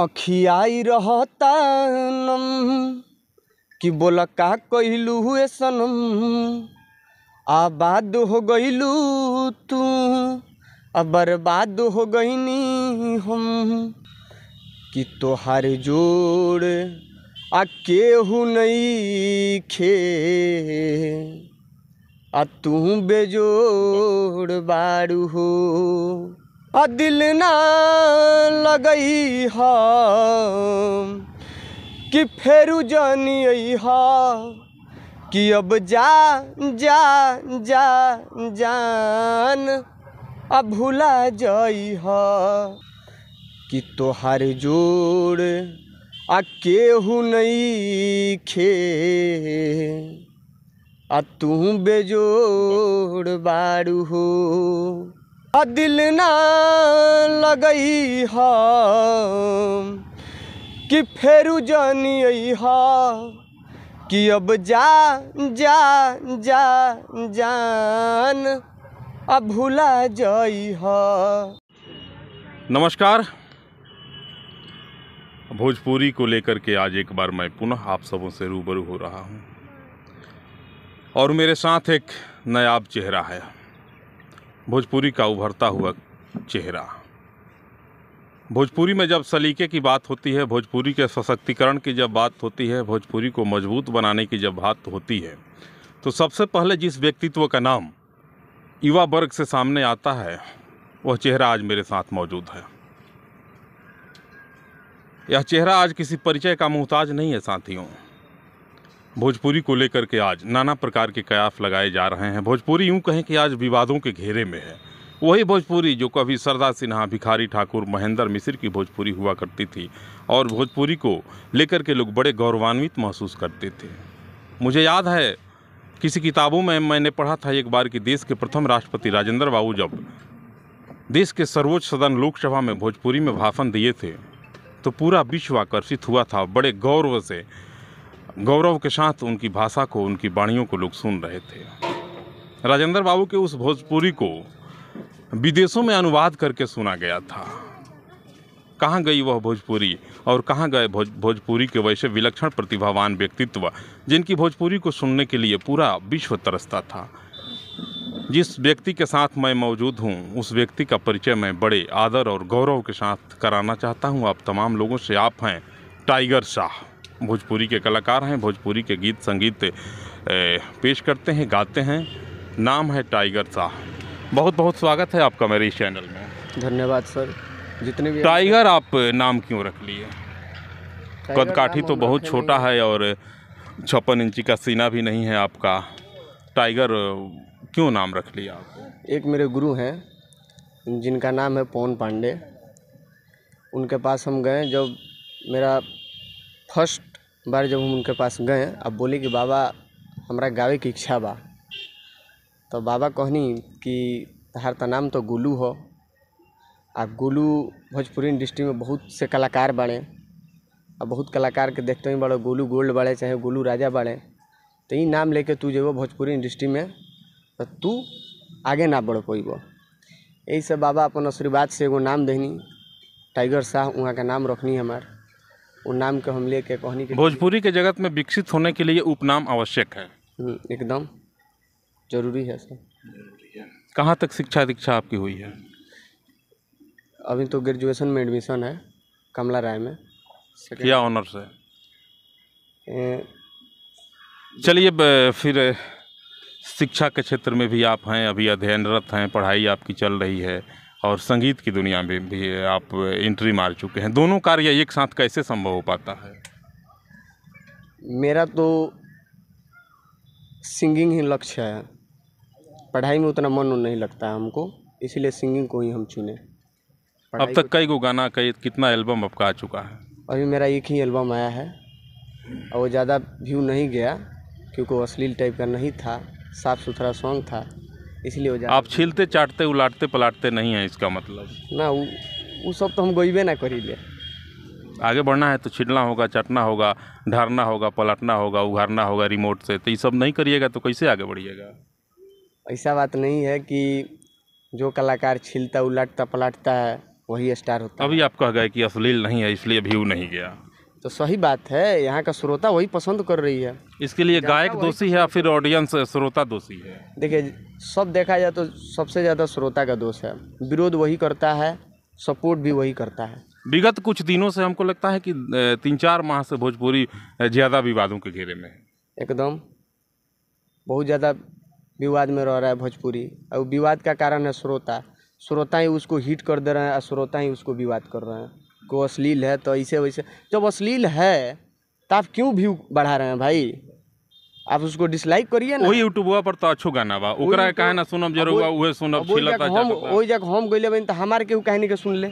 अखियाई रहता नम कि बोल का कहलू हुए सनम आबाद हो गईलू तू अब बर्बाद हो गईनी हम कि तोहार जोड़ आ केहू नहीं खे आ तू बेजोड़ बाड़ू हो आ दिल ना लगई हा कि फेरू जानी हा कि अब जा जा जा जान आ भूला जाई हा कि तोहार जोड़ आ केहू नहीं खे आ तू बेजोड़ बारू हो आ दिल ना लगई हा कि फेरू जानी हा कि अब जा जा जा जान अब भूला जाई हा नमस्कार भोजपुरी को लेकर के आज एक बार मैं पुनः आप सबों से रूबरू हो रहा हूँ और मेरे साथ एक नयाब चेहरा है भोजपुरी का उभरता हुआ चेहरा भोजपुरी में जब सलीके की बात होती है भोजपुरी के सशक्तिकरण की जब बात होती है भोजपुरी को मजबूत बनाने की जब बात होती है तो सबसे पहले जिस व्यक्तित्व का नाम युवा वर्ग से सामने आता है वह चेहरा आज मेरे साथ मौजूद है यह चेहरा आज किसी परिचय का मोहताज नहीं है साथियों भोजपुरी को लेकर के आज नाना प्रकार के कयाफ लगाए जा रहे हैं भोजपुरी यूँ कहें कि आज विवादों के घेरे में है वही भोजपुरी जो कभी सरदार सिन्हा भिखारी ठाकुर महेंद्र मिश्र की भोजपुरी हुआ करती थी और भोजपुरी को लेकर के लोग बड़े गौरवान्वित महसूस करते थे मुझे याद है किसी किताबों में मैंने पढ़ा था एक बार कि देश के प्रथम राष्ट्रपति राजेंद्र बाबू जब देश के सर्वोच्च सदन लोकसभा में भोजपुरी में भाषण दिए थे तो पूरा विश्व आकर्षित हुआ था बड़े गौरव से गौरव के साथ उनकी भाषा को उनकी वाणियों को लोग सुन रहे थे राजेंद्र बाबू के उस भोजपुरी को विदेशों में अनुवाद करके सुना गया था कहाँ गई वह भोजपुरी और कहाँ गए भोज भोजपुरी के वैसे विलक्षण प्रतिभावान व्यक्तित्व जिनकी भोजपुरी को सुनने के लिए पूरा विश्व तरसता था जिस व्यक्ति के साथ मैं मौजूद हूँ उस व्यक्ति का परिचय मैं बड़े आदर और गौरव के साथ कराना चाहता हूँ आप तमाम लोगों से आप हैं टाइगर शाह भोजपुरी के कलाकार हैं भोजपुरी के गीत संगीत पेश करते हैं गाते हैं नाम है टाइगर शाह बहुत बहुत स्वागत है आपका मेरे इस चैनल में धन्यवाद सर जितने भी टाइगर आप नाम क्यों रख लिए कद काठी तो बहुत छोटा है और छप्पन इंची का सीना भी नहीं है आपका टाइगर क्यों नाम रख लिया आप एक मेरे गुरु हैं जिनका नाम है पवन पांडे उनके पास हम गए जब मेरा फर्स्ट बार जब हम उनके पास गए अब बोले कि बाबा हमारा गावे के इच्छा बा तो बाबा कहनी कि तहार नाम तो गोलू ह आ गोलू भोजपुरी इंडस्ट्री में बहुत से कलाकार बड़े आ बहुत कलाकार के देखते ही बड़े गोलू गोल्ड बड़े चाहे गोलू राजा बड़े तो ई नाम लेके तू जेबो भोजपुरी इंडस्ट्री में तो तू आगे ना बढ़ पैबो यही से बाबा अपन आशीर्वाद से एगो नाम देनी टाइगर शाह वहाँ का नाम रखनी हमार नाम के हम लेके कहानी के भोजपुरी के जगत में विकसित होने के लिए उपनाम आवश्यक है हम्म, एकदम जरूरी है सर कहाँ तक शिक्षा दीक्षा आपकी हुई है अभी तो ग्रेजुएशन में एडमिशन है कमला राय में क्या ऑनर से चलिए फिर शिक्षा के क्षेत्र में भी आप हैं अभी अध्ययनरत हैं पढ़ाई आपकी चल रही है और संगीत की दुनिया में भी आप एंट्री मार चुके हैं दोनों कार्य एक साथ कैसे संभव हो पाता है मेरा तो सिंगिंग ही लक्ष्य है पढ़ाई में उतना मन नहीं लगता है हमको इसीलिए सिंगिंग को ही हम चुने अब तक कई गो गाना कई कितना एल्बम आपका आ चुका है अभी मेरा एक ही एल्बम आया है और वो ज़्यादा व्यू नहीं गया क्योंकि वो अश्लील टाइप का नहीं था साफ़ सुथरा सॉन्ग था इसलिए हो जाए आप छीलते चाटते उलाटते पलाटते नहीं है इसका मतलब ना वो सब तो हम गोईबे ना कर आगे बढ़ना है तो छिलना होगा चटना होगा ढारना होगा पलटना होगा उघारना होगा रिमोट से तो ये सब नहीं करिएगा तो कैसे आगे बढ़िएगा ऐसा बात नहीं है कि जो कलाकार छिलता उलटता पलटता है वही स्टार होता है अभी आप कह गए कि अश्लील नहीं है इसलिए व्यू नहीं गया तो सही बात है यहाँ का श्रोता वही पसंद कर रही है इसके लिए गायक दोषी है या फिर ऑडियंस श्रोता दोषी है देखिए सब देखा जाए तो सबसे ज़्यादा श्रोता का दोष है विरोध वही करता है सपोर्ट भी वही करता है विगत कुछ दिनों से हमको लगता है कि तीन चार माह से भोजपुरी ज़्यादा विवादों के घेरे में है एकदम बहुत ज़्यादा विवाद में रह रहा है भोजपुरी और विवाद का कारण है श्रोता श्रोता ही उसको हिट कर दे रहे हैं और श्रोता ही उसको विवाद कर रहे हैं को अश्लील है तो ऐसे वैसे जब अश्लील है तो आप क्यों व्यू बढ़ा रहे हैं भाई आप उसको डिसलाइक करिए ना वही यूट्यूब पर तो अच्छो गाना बा ओकरा कहे ना सुनब जरूर उहे सुनब छिलत जा हम ओई जक हम गइले बिन त तो हमार केहू कहनी के सुन ले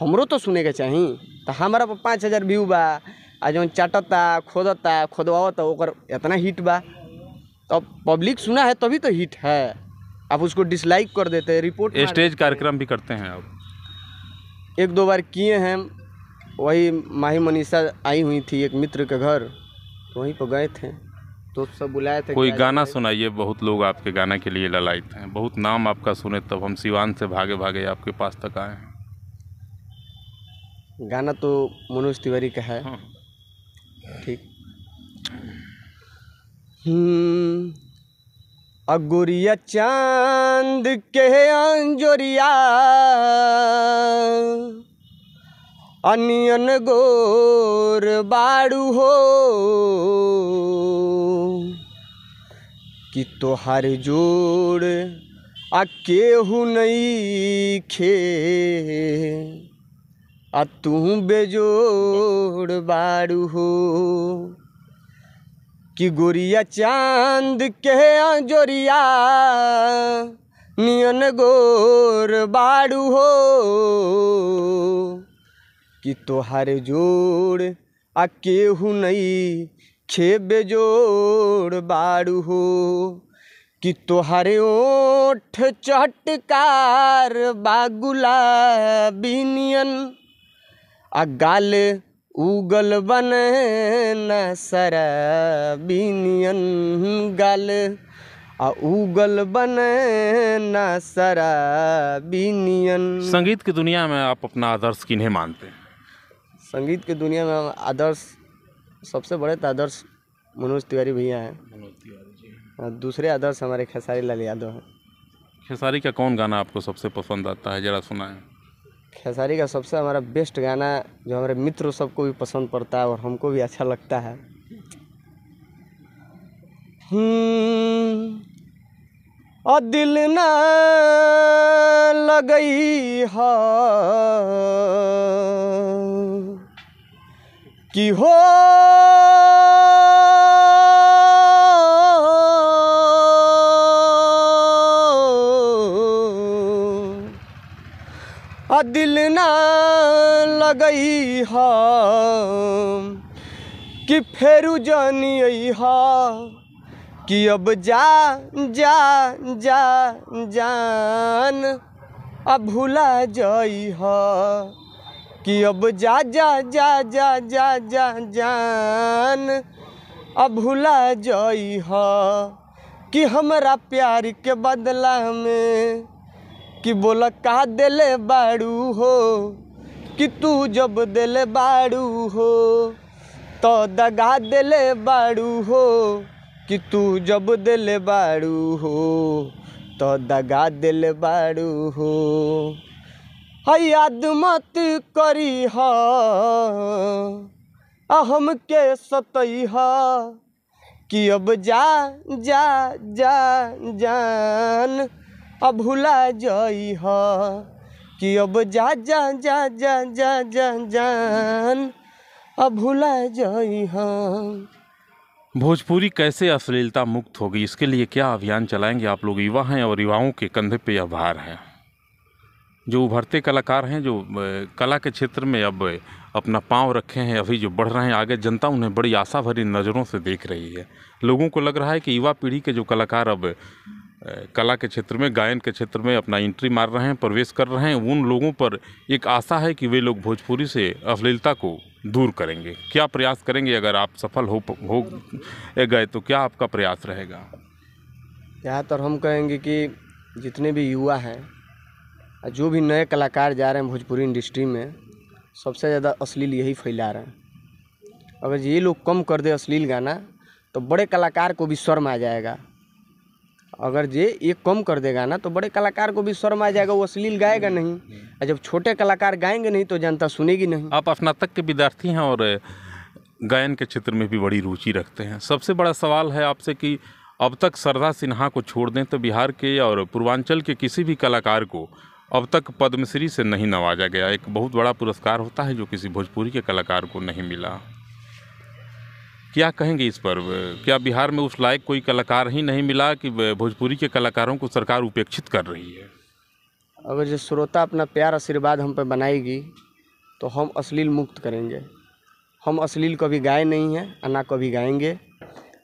हमरो तो सुने के चाही त तो हमारा पर पाँच हज़ार व्यू बा आ जौन चाटता खोदता त ओकर इतना हिट बा तब तो पब्लिक सुना है तभी तो हिट है आप उसको डिसलाइक कर देते हैं रिपोर्ट स्टेज कार्यक्रम भी करते हैं आप एक दो बार किए हैं वही माही मनीषा आई हुई थी एक मित्र के घर तो वहीं पर गए थे तो सब बुलाए थे कोई गाना सुनाइए बहुत लोग आपके गाने के लिए ललायत हैं बहुत नाम आपका सुने तब हम सिवान से भागे भागे आपके पास तक आए हैं गाना तो मनोज तिवारी का है हाँ। ठीक हम्म, अगुरिया चांद के अंजोरिया अनियन गोर बाड़ू हो कि तोहार जोड़ आ केहू नहीं खे आ तू बेजोड़ बाड़ू हो कि गोरिया चांद के जोरिया नियन गोर बाड़ू हो कि तोहार जोड़ आ केहू नहीं खेबे जोड़ बाड़ू हो कि तोहारे ओठ चटकार बागुला बिनियन आ गाल उगल बन न सर बिनियन गाल आ उगल बन न सर बिनियन संगीत की दुनिया में आप अपना आदर्श किन्हें मानते हैं संगीत की दुनिया में हम आदर्श सबसे बड़े तो आदर्श मनोज तिवारी भैया हैं मनोज तिवारी दूसरे आदर्श हमारे खेसारी लाल यादव हैं खेसारी का कौन गाना आपको सबसे पसंद आता है ज़रा सुना है खेसारी का सबसे हमारा बेस्ट गाना जो हमारे मित्र सबको भी पसंद पड़ता है और हमको भी अच्छा लगता है हम्म, और दिल न लगई कि हो आ दिल ना लगई हा कि फेरू जानी हा कि अब जा जा जा जान अब भुला जाई हा कि अब जा जा जा जा जा जा जान अब भुला जाई कि हमारा प्यार के बदला में कि बोला का दिले बाड़ू हो कि तू जब दिले बाड़ू हो तो दगा दिले बाड़ू हो कि तू जब दिले बाड़ू हो तो दगा दिले बाड़ू हो हयाद मत करी हम के सतैहा कि अब जा जा जा जान अब भुला जाइ कि अब जा जा जा जा जा जा जान अब भुला जाइ भोजपुरी कैसे अश्लीलता मुक्त होगी इसके लिए क्या अभियान चलाएंगे आप लोग युवा हैं और युवाओं के कंधे पे यह भार है जो उभरते कलाकार हैं जो कला के क्षेत्र में अब अपना पांव रखे हैं अभी जो बढ़ रहे हैं आगे जनता उन्हें बड़ी आशा भरी नज़रों से देख रही है लोगों को लग रहा है कि युवा पीढ़ी के जो कलाकार अब कला के क्षेत्र में गायन के क्षेत्र में अपना एंट्री मार रहे हैं प्रवेश कर रहे हैं उन लोगों पर एक आशा है कि वे लोग भोजपुरी से अश्लीलता को दूर करेंगे क्या प्रयास करेंगे अगर आप सफल हो हो गए तो क्या आपका प्रयास रहेगा यहाँ तो हम कहेंगे कि जितने भी युवा हैं जो भी नए कलाकार जा रहे हैं भोजपुरी इंडस्ट्री में सबसे ज़्यादा अश्लील यही फैला रहे हैं अगर ये लोग कम कर दे अश्लील गाना तो बड़े कलाकार को भी शर्म आ जाएगा अगर ये ये कम कर दे गाना तो बड़े कलाकार को भी शर्म आ जाएगा वो अश्लील गाएगा नहीं और जब छोटे कलाकार गाएंगे नहीं तो जनता सुनेगी नहीं आप स्नातक के विद्यार्थी हैं और गायन के क्षेत्र में भी बड़ी रुचि रखते हैं सबसे बड़ा सवाल है आपसे कि अब तक श्रद्धा सिन्हा को छोड़ दें तो बिहार के और पूर्वांचल के किसी भी कलाकार को अब तक पद्मश्री से नहीं नवाजा गया एक बहुत बड़ा पुरस्कार होता है जो किसी भोजपुरी के कलाकार को नहीं मिला क्या कहेंगे इस पर क्या बिहार में उस लायक कोई कलाकार ही नहीं मिला कि भोजपुरी के कलाकारों को सरकार उपेक्षित कर रही है अगर जो श्रोता अपना प्यार आशीर्वाद हम पर बनाएगी तो हम अश्लील मुक्त करेंगे हम अश्लील कभी गाए नहीं हैं और ना कभी गाएंगे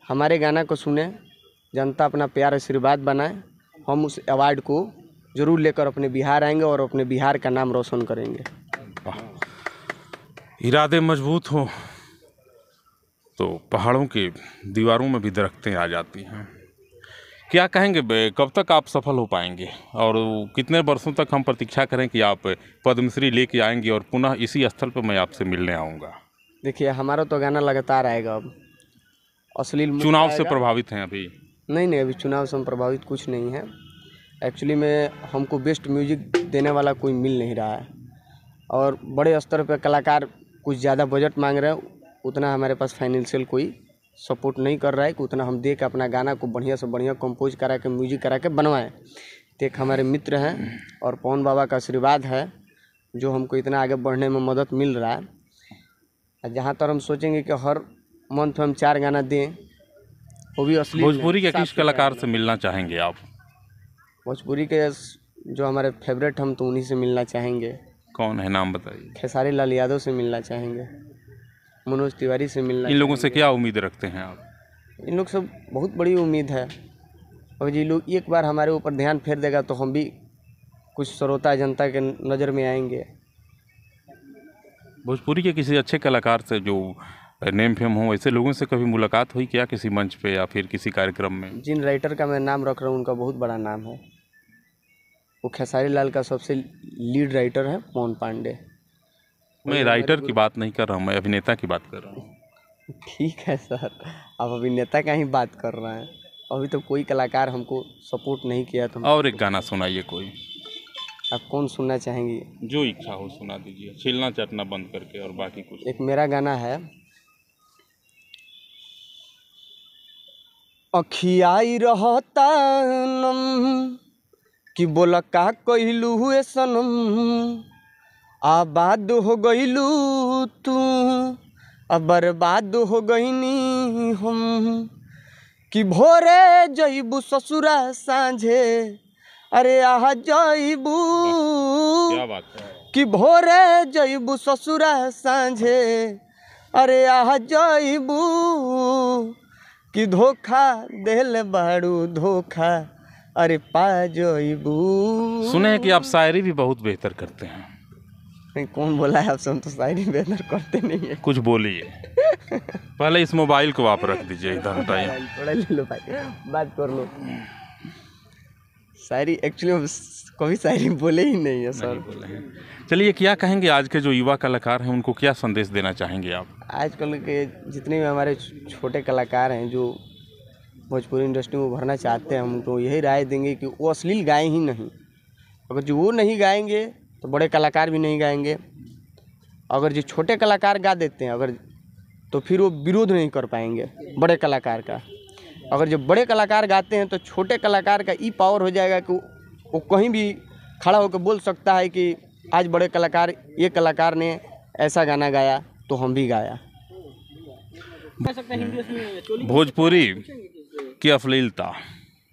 हमारे गाना को सुने जनता अपना प्यार आशीर्वाद बनाए हम उस अवार्ड को ज़रूर लेकर अपने बिहार आएंगे और अपने बिहार का नाम रोशन करेंगे इरादे मजबूत हो तो पहाड़ों के दीवारों में भी दरख्तें आ जाती हैं क्या कहेंगे कब तक आप सफल हो पाएंगे और कितने वर्षों तक हम प्रतीक्षा करें कि आप पद्मश्री लेके आएंगे और पुनः इसी स्थल पर मैं आपसे मिलने आऊँगा देखिए हमारा तो गाना लगातार आएगा अब अश्लील चुनाव से प्रभावित हैं अभी नहीं नहीं अभी चुनाव से हम प्रभावित कुछ नहीं है एक्चुअली में हमको बेस्ट म्यूज़िक देने वाला कोई मिल नहीं रहा है और बड़े स्तर पर कलाकार कुछ ज़्यादा बजट मांग रहे हैं उतना हमारे पास फाइनेंशियल कोई सपोर्ट नहीं कर रहा है कि उतना हम दे के अपना गाना को बढ़िया से बढ़िया कंपोज करा के म्यूजिक करा के बनवाएं तो एक हमारे मित्र हैं और पवन बाबा का आशीर्वाद है जो हमको इतना आगे बढ़ने में मदद मिल रहा है जहाँ तक हम सोचेंगे कि हर मंथ हम चार गाना दें वो भी असली भोजपुरी के किस कलाकार से मिलना चाहेंगे आप भोजपुरी के जो हमारे फेवरेट हम तो उन्हीं से मिलना चाहेंगे कौन है नाम बताइए खेसारी लाल यादव से मिलना चाहेंगे मनोज तिवारी से मिलना इन लोगों से क्या उम्मीद रखते हैं आप इन लोग से बहुत बड़ी उम्मीद है और जी लोग एक बार हमारे ऊपर ध्यान फेर देगा तो हम भी कुछ श्रोता जनता के नज़र में आएंगे भोजपुरी के किसी अच्छे कलाकार से जो नेम फेम हो ऐसे लोगों से कभी मुलाकात हुई क्या किसी मंच पे या फिर किसी कार्यक्रम में जिन राइटर का मैं नाम रख रहा हूँ उनका बहुत बड़ा नाम है वो खेसारी लाल का सबसे लीड राइटर है मोहन पांडे मैं राइटर की बात नहीं कर रहा हूँ मैं अभिनेता की बात कर रहा हूँ ठीक है सर आप अभिनेता का ही बात कर रहे हैं अभी तो कोई कलाकार हमको सपोर्ट नहीं किया था तो और एक गाना सुनाइए कोई आप कौन सुनना चाहेंगे जो इच्छा हो सुना दीजिए छिलना चटना बंद करके और बाकी कुछ एक मेरा गाना है अखियाई रहता कि बोल का कहलू हुए सनम आबाद हो गईलू तू अब बर्बाद हो गईनी हम कि भोरे जईबू ससुरा साँझे अरे आह जईबू कि भोरे जईबू ससुरा साँझे अरे आह जईबू कि धोखा दिल बाड़ू धोखा अरे जो सुने कि आप शायरी भी बहुत बेहतर करते हैं नहीं कौन बोला है आपसे हम तो शायरी बेहतर करते नहीं है कुछ बोलिए पहले इस मोबाइल को आप रख दीजिए इधर हटाइए थोड़ा ले लो भाई बात कर लो शायरी एक्चुअली कभी शायरी बोले ही नहीं है सर बोले चलिए क्या कहेंगे आज के जो युवा कलाकार हैं उनको क्या संदेश देना चाहेंगे आप आजकल के जितने भी हमारे छोटे कलाकार हैं जो भोजपुरी इंडस्ट्री में उभरना चाहते हैं हम तो यही राय देंगे कि वो अश्लील गाएँ ही नहीं अगर जो वो नहीं गाएंगे तो बड़े कलाकार भी नहीं गाएंगे अगर जो छोटे कलाकार गा देते हैं अगर तो फिर वो विरोध नहीं कर पाएंगे बड़े कलाकार का अगर जो बड़े कलाकार गाते हैं तो छोटे कलाकार का ई पावर हो जाएगा कि वो कहीं भी खड़ा होकर बोल सकता है कि आज बड़े कलाकार ये कलाकार ने ऐसा गाना गाया तो हम भी गाया भोजपुरी कि अश्लीलता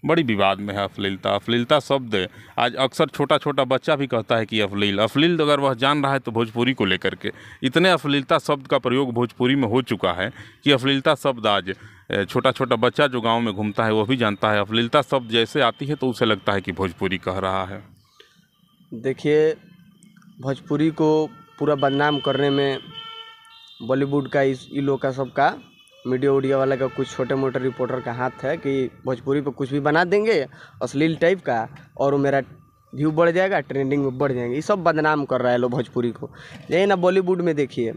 बड़ी विवाद में है अश्लीलता अश्लीलता शब्द आज अक्सर छोटा छोटा बच्चा भी कहता है कि अश्लील अश्लील अगर वह जान रहा है तो भोजपुरी को लेकर के इतने अश्लीलता शब्द का प्रयोग भोजपुरी में हो चुका है कि अश्लीलता शब्द आज छोटा छोटा बच्चा जो गांव में घूमता है वह भी जानता है अश्लीलता शब्द जैसे आती है तो उसे लगता है कि भोजपुरी कह रहा है देखिए भोजपुरी को पूरा बदनाम करने में बॉलीवुड का इस इलो का सबका मीडिया उडिया वाले का कुछ छोटे मोटे रिपोर्टर का हाथ है कि भोजपुरी पर कुछ भी बना देंगे अश्लील टाइप का और वो मेरा व्यू बढ़ जाएगा ट्रेंडिंग में बढ़ जाएंगे ये सब बदनाम कर रहा है लोग भोजपुरी को यही ना बॉलीवुड में देखिए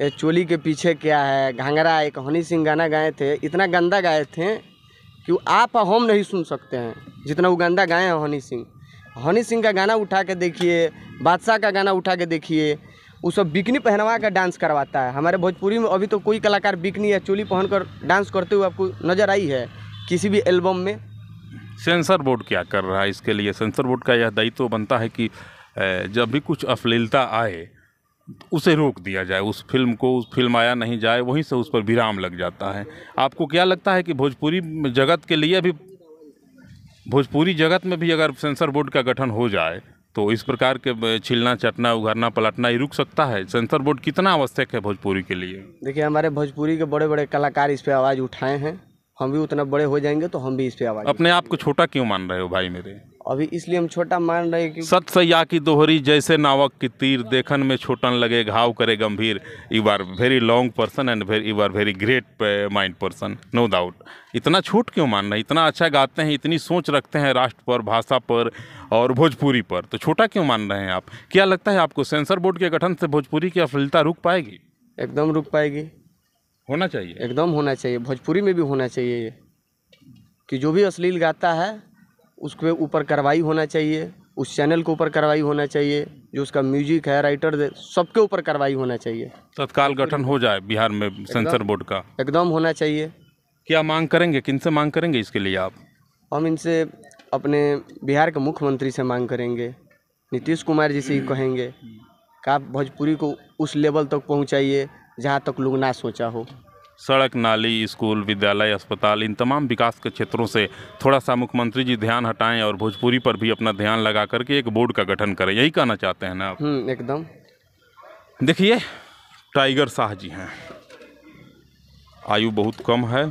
ये चोली के पीछे क्या है घाघरा एक हनी सिंह गाना गाए थे इतना गंदा गाए थे कि आप हम नहीं सुन सकते हैं जितना वो गंदा गाए हैं हनी सिंह हनी सिंह का गाना उठा के देखिए बादशाह का गाना उठा के देखिए वो सब बिकनी पहनवा कर डांस करवाता है हमारे भोजपुरी में अभी तो कोई कलाकार बिकनी या चोली पहन कर डांस करते हुए आपको नज़र आई है किसी भी एल्बम में सेंसर बोर्ड क्या कर रहा है इसके लिए सेंसर बोर्ड का यह दायित्व तो बनता है कि जब भी कुछ अश्लीलता आए उसे रोक दिया जाए उस फिल्म को उस फिल्म आया नहीं जाए वहीं से उस पर विराम लग जाता है आपको क्या लगता है कि भोजपुरी जगत के लिए भी भोजपुरी जगत में भी अगर सेंसर बोर्ड का गठन हो जाए तो इस प्रकार के छिलना चटना उघरना पलटना ये रुक सकता है सेंसर बोर्ड कितना आवश्यक है भोजपुरी के लिए देखिए हमारे भोजपुरी के बड़े बड़े कलाकार इस पर आवाज़ उठाए हैं हम भी उतना बड़े हो जाएंगे तो हम भी इस पर आवाज़ अपने आप को छोटा क्यों मान रहे हो भाई मेरे अभी इसलिए हम छोटा मान रहे कि सया की दोहरी जैसे नावक की तीर देखन में छोटन लगे घाव करे गंभीर you are very long person and you are very great mind person no doubt इतना छूट क्यों मान रहे इतना अच्छा गाते हैं इतनी सोच रखते हैं राष्ट्र पर भाषा पर और भोजपुरी पर तो छोटा क्यों मान रहे हैं आप क्या लगता है आपको सेंसर बोर्ड के गठन से भोजपुरी की अफलता रुक पाएगी एकदम रुक पाएगी होना चाहिए एकदम होना चाहिए भोजपुरी में भी होना चाहिए ये कि जो भी अश्लील गाता है उसके ऊपर कार्रवाई होना चाहिए उस चैनल के ऊपर कार्रवाई होना चाहिए जो उसका म्यूजिक है राइटर सबके ऊपर कार्रवाई होना चाहिए तत्काल गठन हो जाए बिहार में सेंसर बोर्ड का एकदम होना चाहिए क्या मांग करेंगे किन से मांग करेंगे इसके लिए आप हम इनसे अपने बिहार के मुख्यमंत्री से मांग करेंगे नीतीश कुमार जी से ही कहेंगे कि आप भोजपुरी को उस लेवल तक पहुंचाइए जहाँ तक लोग ना सोचा हो सड़क नाली स्कूल विद्यालय अस्पताल इन तमाम विकास के क्षेत्रों से थोड़ा सा मुख्यमंत्री जी ध्यान हटाएं और भोजपुरी पर भी अपना ध्यान लगा करके एक बोर्ड का गठन करें यही कहना चाहते हैं ना आप हम्म, एकदम देखिए टाइगर शाह जी हैं आयु बहुत कम है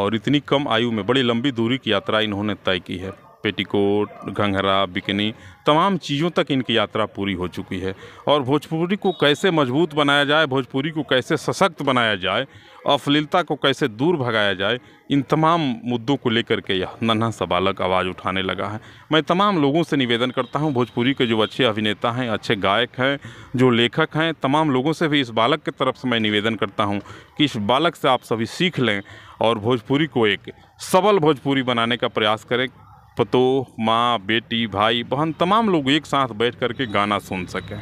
और इतनी कम आयु में बड़ी लंबी दूरी की यात्रा इन्होंने तय की है पेटीकोट घंघरा बिकनी तमाम चीज़ों तक इनकी यात्रा पूरी हो चुकी है और भोजपुरी को कैसे मजबूत बनाया जाए भोजपुरी को कैसे सशक्त बनाया जाए अफलीलता को कैसे दूर भगाया जाए इन तमाम मुद्दों को लेकर के यह नन्हा सा बालक आवाज़ उठाने लगा है मैं तमाम लोगों से निवेदन करता हूँ भोजपुरी के जो अच्छे अभिनेता हैं अच्छे गायक हैं जो लेखक हैं तमाम लोगों से भी इस बालक की तरफ से मैं निवेदन करता हूँ कि इस बालक से आप सभी सीख लें और भोजपुरी को एक सबल भोजपुरी बनाने का प्रयास करें पतो माँ बेटी भाई बहन तमाम लोग एक साथ बैठ करके गाना सुन सकें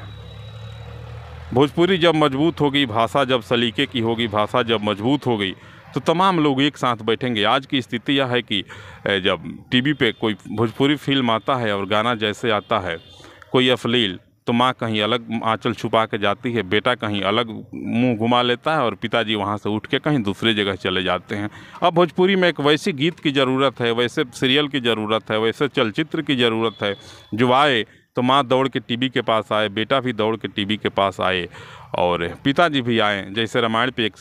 भोजपुरी जब मजबूत होगी भाषा जब सलीके की होगी भाषा जब मजबूत हो गई तो तमाम लोग एक साथ बैठेंगे आज की स्थिति यह है कि जब टीवी पे कोई भोजपुरी फिल्म आता है और गाना जैसे आता है कोई अफलील तो माँ कहीं अलग आँचल छुपा के जाती है बेटा कहीं अलग मुंह घुमा लेता है और पिताजी वहाँ से उठ के कहीं दूसरे जगह चले जाते हैं अब भोजपुरी में एक वैसे गीत की ज़रूरत है वैसे सीरियल की ज़रूरत है वैसे चलचित्र की ज़रूरत है जो आए तो माँ दौड़ के टीवी के पास आए बेटा भी दौड़ के टीवी के पास आए और पिताजी भी आए जैसे रामायण पे एक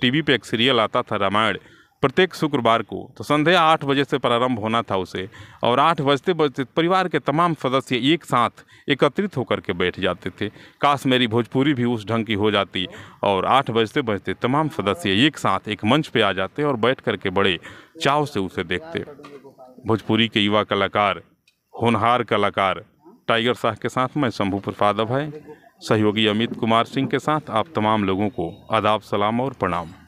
टीवी पे एक सीरियल आता था रामायण प्रत्येक शुक्रवार को तो संध्या आठ बजे से प्रारंभ होना था उसे और आठ बजते बजते परिवार के तमाम सदस्य एक साथ एकत्रित होकर के बैठ जाते थे काश मेरी भोजपुरी भी उस ढंग की हो जाती और आठ बजते बजते तमाम सदस्य एक साथ एक मंच पे आ जाते और बैठ करके बड़े चाव से उसे देखते भोजपुरी के युवा कलाकार होनहार कलाकार टाइगर शाह के साथ मैं शंभू प्रसादव है सहयोगी अमित कुमार सिंह के साथ आप तमाम लोगों को आदाब सलाम और प्रणाम